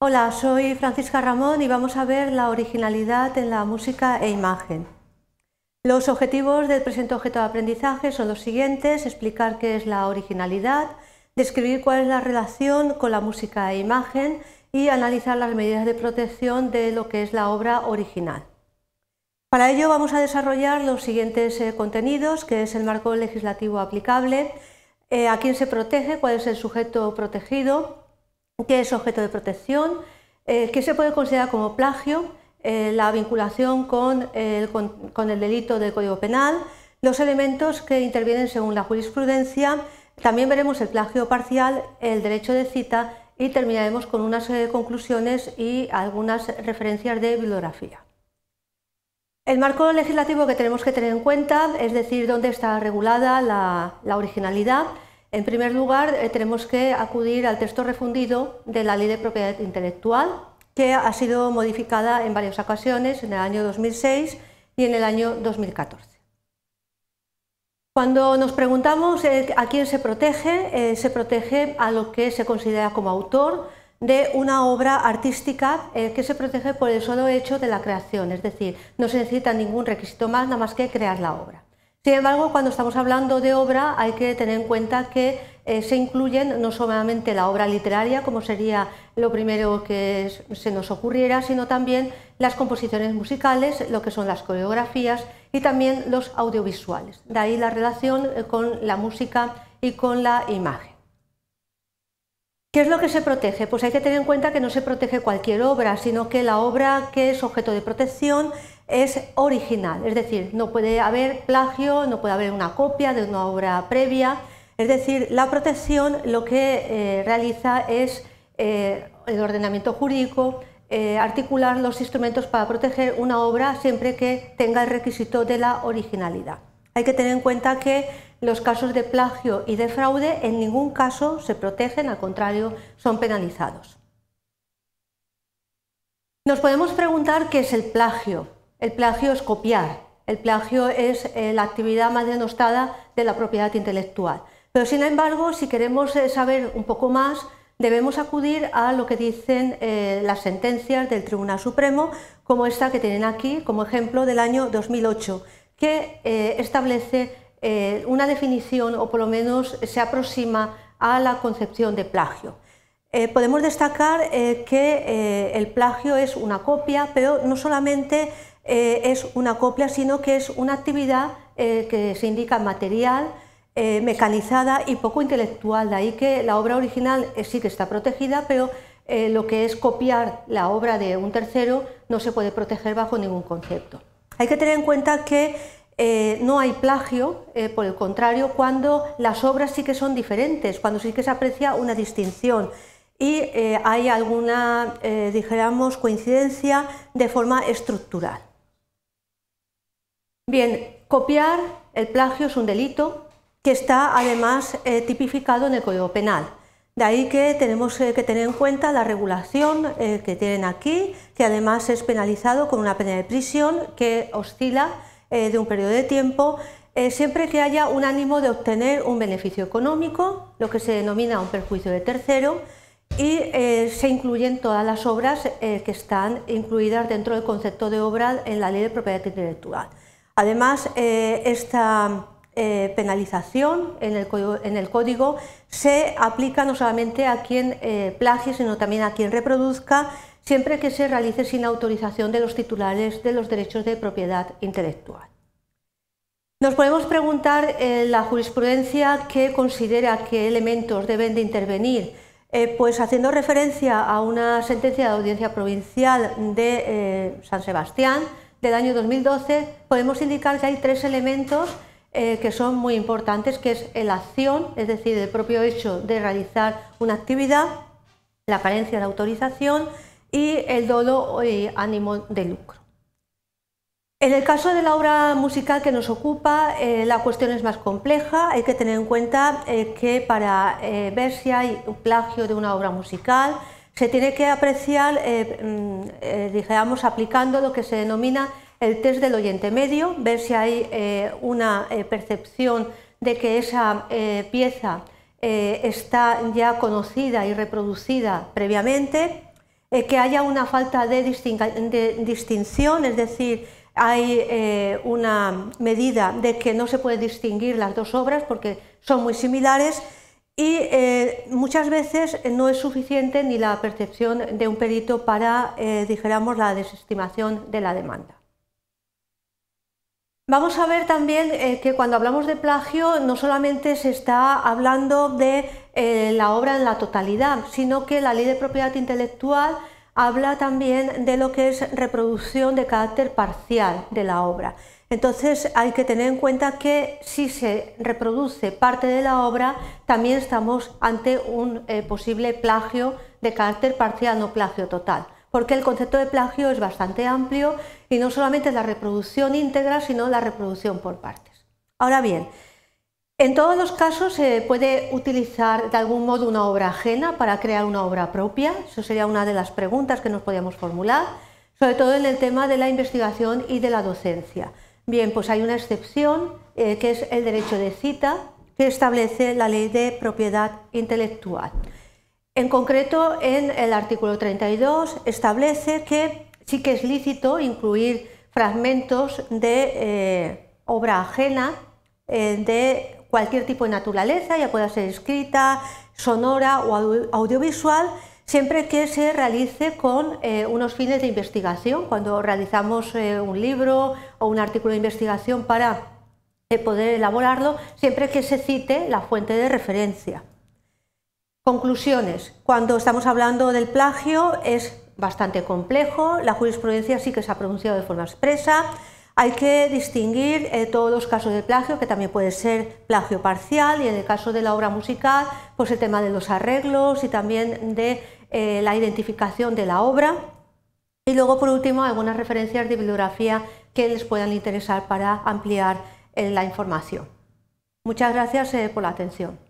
Hola, soy Francisca Ramón y vamos a ver la originalidad en la música e imagen. Los objetivos del presente objeto de aprendizaje son los siguientes, explicar qué es la originalidad, describir cuál es la relación con la música e imagen y analizar las medidas de protección de lo que es la obra original. Para ello vamos a desarrollar los siguientes eh, contenidos, que es el marco legislativo aplicable, eh, a quién se protege, cuál es el sujeto protegido, qué es objeto de protección, eh, qué se puede considerar como plagio, eh, la vinculación con el, delito del Código Penal, los elementos que intervienen según la jurisprudencia, también veremos el plagio parcial, el derecho de cita y terminaremos con unas conclusiones y algunas referencias de bibliografía. El marco legislativo que tenemos que tener en cuenta, es decir, dónde está regulada la originalidad, en primer lugar, eh, tenemos que acudir al texto refundido de la Ley de Propiedad Intelectual, que ha sido modificada en varias ocasiones, en el año 2006 y en el año 2014. Cuando nos preguntamos eh, a quién se protege, eh, se protege a lo que se considera como autor de una obra artística que se protege por el solo hecho de la creación, es decir, no se necesita ningún requisito más, nada más que crear la obra. Sin embargo, cuando estamos hablando de obra hay que tener en cuenta que eh, se incluyen no solamente la obra literaria, como sería lo primero que se nos ocurriera, sino también las composiciones musicales, lo que son las coreografías y también los audiovisuales. De ahí la relación eh, con la música y con la imagen. ¿Qué es lo que se protege? Pues hay que tener en cuenta que no se protege cualquier obra, sino que la obra que es objeto de protección es original, es decir, no puede haber plagio, no puede haber una copia de una obra previa, es decir, la protección lo que eh, realiza es eh, el ordenamiento jurídico, eh, articular los instrumentos para proteger una obra siempre que tenga el requisito de la originalidad. Hay que tener en cuenta que los casos de plagio y de fraude en ningún caso se protegen, al contrario, son penalizados. Nos podemos preguntar qué es el plagio. El plagio es copiar, el plagio es eh, la actividad más denostada de la propiedad intelectual. Pero sin embargo, si queremos eh, saber un poco más, debemos acudir a lo que dicen eh, las sentencias del Tribunal Supremo, como esta que tienen aquí, como ejemplo del año 2008, que eh, establece eh, una definición o por lo menos se aproxima a la concepción de plagio. Eh, podemos destacar que el plagio es una copia, pero no solamente es una copia, sino que es una actividad que se indica material, mecanizada y poco intelectual, de ahí que la obra original sí que está protegida, pero lo que es copiar la obra de un tercero no se puede proteger bajo ningún concepto. Hay que tener en cuenta que eh, no hay plagio, eh, por el contrario, cuando las obras sí que son diferentes, cuando sí que se aprecia una distinción y eh, hay alguna, dijéramos, coincidencia de forma estructural. Bien, copiar el plagio es un delito que está además tipificado en el Código Penal. De ahí que tenemos eh, que tener en cuenta la regulación eh, que tienen aquí, que además es penalizado con una pena de prisión que oscila eh, de un periodo de tiempo, siempre que haya un ánimo de obtener un beneficio económico, lo que se denomina un perjuicio de tercero, y se incluyen todas las obras que están incluidas dentro del concepto de obra en la ley de propiedad intelectual. Además, esta eh, penalización en el, código se aplica no solamente a quien eh, plagie, sino también a quien reproduzca, siempre que se realice sin autorización de los titulares de los derechos de propiedad intelectual. Nos podemos preguntar eh, la jurisprudencia que considera que elementos deben de intervenir. Eh, pues haciendo referencia a una sentencia de audiencia provincial de San Sebastián del año 2012, podemos indicar que hay tres elementos eh, que son muy importantes, que es la acción, es decir, el propio hecho de realizar una actividad, la carencia de autorización y el dolo y ánimo de lucro. En el caso de la obra musical que nos ocupa, eh, la cuestión es más compleja. Hay que tener en cuenta eh, que para ver si hay un plagio de una obra musical, se tiene que apreciar, eh, mm, eh, digamos, aplicando lo que se denomina el test del oyente medio, ver si hay eh, una percepción de que esa pieza está ya conocida y reproducida previamente, que haya una falta de, distinción, es decir, hay una medida de que no se puede distinguir las dos obras porque son muy similares y eh, muchas veces no es suficiente ni la percepción de un perito para, eh, dijéramos, la desestimación de la demanda. Vamos a ver también eh, que cuando hablamos de plagio no solamente se está hablando de la obra en la totalidad, sino que la ley de propiedad intelectual habla también de lo que es reproducción de carácter parcial de la obra. Entonces hay que tener en cuenta que si se reproduce parte de la obra, también estamos ante un eh, posible plagio de carácter parcial, no plagio total, porque el concepto de plagio es bastante amplio y no solamente la reproducción íntegra, sino la reproducción por partes. Ahora bien, en todos los casos se puede utilizar de algún modo una obra ajena para crear una obra propia, eso sería una de las preguntas que nos podíamos formular, sobre todo en el tema de la investigación y de la docencia. Bien, pues hay una excepción, eh, que es el derecho de cita, que establece la ley de propiedad intelectual. En concreto, en el artículo 32 establece que sí que es lícito incluir fragmentos de eh, obra ajena eh, de cualquier tipo de naturaleza, ya pueda ser escrita, sonora o audiovisual, siempre que se realice con eh, unos fines de investigación. Cuando realizamos eh, un libro o un artículo de investigación para eh, poder elaborarlo, siempre que se cite la fuente de referencia. Conclusiones. Cuando estamos hablando del plagio es bastante complejo, la jurisprudencia sí que se ha pronunciado de forma expresa. Hay que distinguir todos los casos de plagio, que también puede ser plagio parcial, y en el caso de la obra musical, pues el tema de los arreglos y también de eh, la identificación de la obra y luego, por último, algunas referencias de bibliografía que les puedan interesar para ampliar eh, la información. Muchas gracias eh, por la atención.